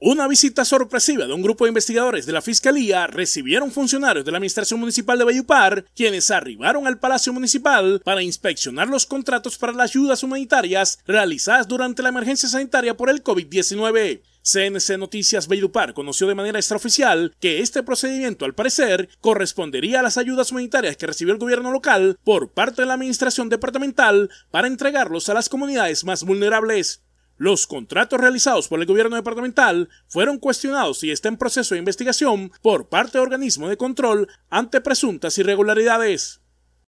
Una visita sorpresiva de un grupo de investigadores de la Fiscalía recibieron funcionarios de la Administración Municipal de Bayupar, quienes arribaron al Palacio Municipal para inspeccionar los contratos para las ayudas humanitarias realizadas durante la emergencia sanitaria por el COVID-19. CNC Noticias Beidupar conoció de manera extraoficial que este procedimiento, al parecer, correspondería a las ayudas humanitarias que recibió el gobierno local por parte de la administración departamental para entregarlos a las comunidades más vulnerables. Los contratos realizados por el gobierno departamental fueron cuestionados y está en proceso de investigación por parte de organismo de control ante presuntas irregularidades.